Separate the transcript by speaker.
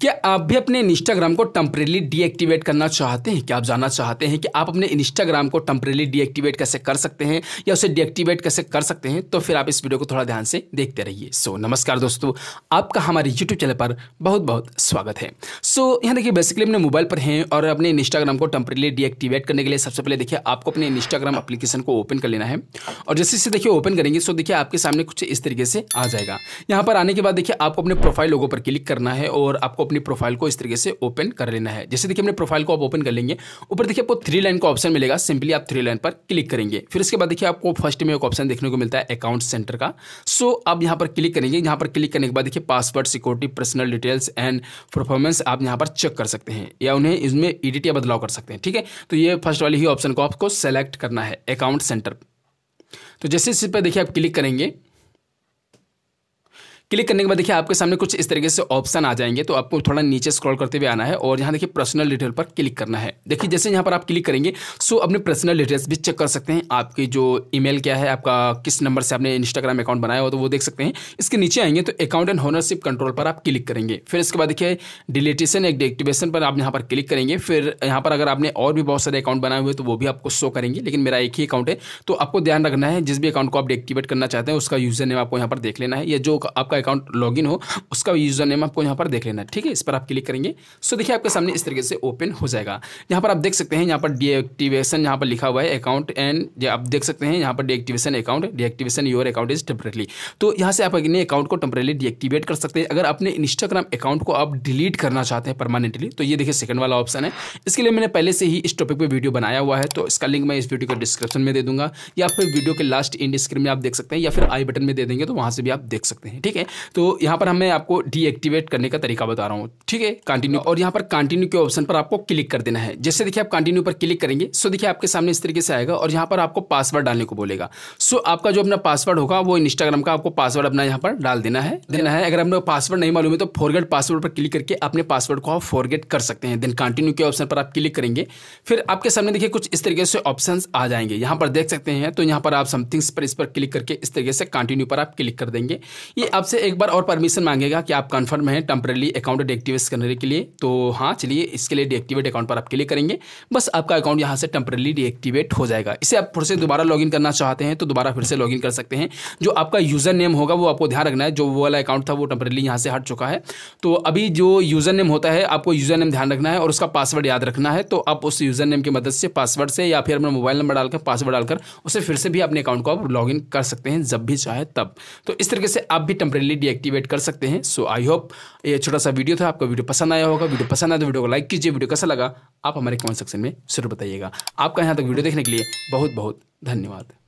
Speaker 1: क्या आप भी अपने इंस्टाग्राम को टेम्परेली डीएक्टिवेट करना चाहते हैं क्या आप जानना चाहते हैं कि आप अपने इंस्टाग्राम को टेम्परेली डीएक्टिवेट कैसे कर सकते हैं या उसे डीएक्टिवेट कैसे कर सकते हैं तो फिर आप इस वीडियो को थोड़ा ध्यान से देखते रहिए सो so, नमस्कार दोस्तों आपका हमारे यूट्यूब चैनल पर बहुत बहुत स्वागत है सो so, यहाँ देखिए बेसिकली अपने मोबाइल पर हैं और अपने इंस्टाग्राम को टेम्परेली डीएक्टिवेट करने के लिए सबसे पहले देखिए आपको अपने इंस्टाग्राम अपलीकेशन को ओपन कर लेना है और जैसे इसे देखिए ओपन करेंगे सो देखिए आपके सामने कुछ इस तरीके से आ जाएगा यहाँ पर आने के बाद देखिए आपको अपने प्रोफाइल लोगों पर क्लिक करना है और आपको अपनी प्रोफाइल को इस तरीके से ओपन कर लेना है जैसे देखिए अपने प्रोफाइल को आप ओपन कर लेंगे ऊपर देखिए आपको थ्री लाइन का ऑप्शन मिलेगा सिंपली आप थ्री लाइन पर क्लिक करेंगे फिर इसके बाद देखिए आपको फर्स्ट में एक ऑप्शन देखने को मिलता है अकाउंट सेंटर का सो आप यहाँ पर क्लिक करेंगे यहाँ पर क्लिक करने के बाद देखिए password security personal details and performance आप यहाँ पर चेक कर सकते हैं या उन्हें इसमें एडिट या बदलाव कर सकते हैं ठीक है तो ये फर्स्ट वाली ही ऑप्शन को आपको सेलेक्ट करना है अकाउंट सेंटर तो जैसे इस पर देखिए आप क्लिक करेंगे क्लिक करने के बाद देखिए आपके सामने कुछ इस तरीके से ऑप्शन आ जाएंगे तो आपको थोड़ा नीचे स्क्रॉल करते हुए आना है और यहाँ देखिए पर्सनल डिटेल पर क्लिक करना है देखिए जैसे यहाँ पर आप क्लिक करेंगे सो अपने पर्सनल डिटेल्स भी चेक कर सकते हैं आपकी जो ईमेल क्या है आपका किस नंबर से आपने इंस्टाग्राम अकाउंट बनाया हो तो वो देख सकते हैं इसके नीचे आएंगे तो अकाउंट एंड होनरशिप कंट्रोल पर आप क्लिक करेंगे फिर इसके बाद देखिए डिलीटेशन एक डिएक्टिवेशन पर आप यहाँ पर क्लिक करेंगे फिर यहाँ पर अगर आपने और भी बहुत सारे अकाउंट बनाए हुए तो वो भी आपको शो करेंगे लेकिन मेरा एक ही अकाउंट है तो आपको ध्यान रखना है जिस भी अकाउंट को आप डिएक्टिवेट करना चाहते हैं उसका यूजर नेम आपको यहाँ पर देख लेना है या जो आपका अकाउंट लॉग हो उसका यूज़र नेम आपको यहाँ पर देख लेना है ठीक है इस पर आप क्लिक करेंगे सो देखिए आपके सामने इस तरीके से ओपन हो जाएगा यहाँ पर आप देख सकते हैं यहाँ पर डीएक्टिवेशन यहाँ पर लिखा हुआ है अकाउंट एंड आप देख सकते हैं यहाँ पर deactivation account deactivation your account is temporarily तो यहाँ से आप अपने अकाउंट को टेम्परेली डीएक्टिवेट कर सकते हैं अगर अपने इंस्टाग्राम अकाउंट को आप डिलीट करना चाहते हैं परमानेंटली तो ये देखिए सेकंड वाला ऑप्शन है इसके लिए मैंने पहले से ही इस टॉपिक पर वीडियो बनाया हुआ है तो इसका लिंक मैं इस वीडियो को डिस्क्रिप्शन में दे दूंगा या फिर वीडियो के लास्ट इंड स्क्रीन में आप देख सकते हैं या फिर आई बटन में दे देंगे तो वहाँ से भी आप देख सकते हैं ठीक है तो यहाँ पर हमें आपको डीएक्टिवेट करने का तरीका बता रहा हूँ ठीक है कंटिन्यू और यहाँ पर कंटिन्यू के ऑप्शन पर आपको क्लिक कर देना है जैसे देखिए आप कंटिन्यू पर क्लिक करेंगे सो देखिए आपके सामने इस तरीके से आएगा और यहाँ पर आपको पासवर्ड डालने को बोलेगा सो आपका जो अपना पासवर्ड होगा वो इंस्टाग्राम का आपको पासवर्ड अपना यहाँ पर डाल देना है देना है अगर आपको पासवर्ड नहीं मालूम है तो फॉरगेट पासवर्ड पर क्लिक करके अपने पासवर्ड को आप फॉरगेट कर सकते हैं देन कंटिन्यू के ऑप्शन पर आप क्लिक करेंगे फिर आपके सामने देखिए कुछ इस तरीके से ऑप्शन आ जाएंगे यहाँ पर देख सकते हैं तो यहाँ पर आप समथिंग्स पर इस पर क्लिक करके इस तरीके से कंटिन्यू पर आप क्लिक कर देंगे ये आपसे एक बार और परमिशन मांगेगा कि आप कन्फर्म हैं टेम्परेली अकाउंट डिएक्टिवेट करने के लिए तो हाँ चलिए इसके लिए डिएक्टिवेट अकाउंट पर आप क्लिक करेंगे बस आपका अकाउंट यहाँ से टेम्परेली डिएक्टिवेट हो जाएगा इसे आप फिर से दोबारा लॉगिन करना चाहते हैं तो दोबारा फिर से लॉगिन कर सकते हैं जो आपका यूज़र नेम होगा वो आपको ध्यान रखना है जो वो वाला अकाउंट था वो टेम्परेली यहाँ से हट चुका है तो अभी जो यूज़र नेम होता है आपको यूज़र नेम ध्यान रखना है और उसका पासवर्ड याद रखना है तो आप उस यूज़र नेम की मदद से पासवर्ड से या फिर अपना मोबाइल नंबर डालकर पासवर्ड डालकर उसे फिर से भी अपने अकाउंट को आप लॉगिन कर सकते हैं जब भी चाहे तब तो इस तरीके से आप भी टेम्परेली इजीली डीएक्टिवेट कर सकते हैं सो आई होप ये छोटा सा वीडियो था आपको वीडियो पसंद आया होगा वीडियो पसंद आया तो वीडियो को लाइक कीजिए वीडियो कैसा लगा आप हमारे कमेंट सेक्शन में जरूर बताइएगा आपका यहाँ तक वीडियो देखने के लिए बहुत बहुत धन्यवाद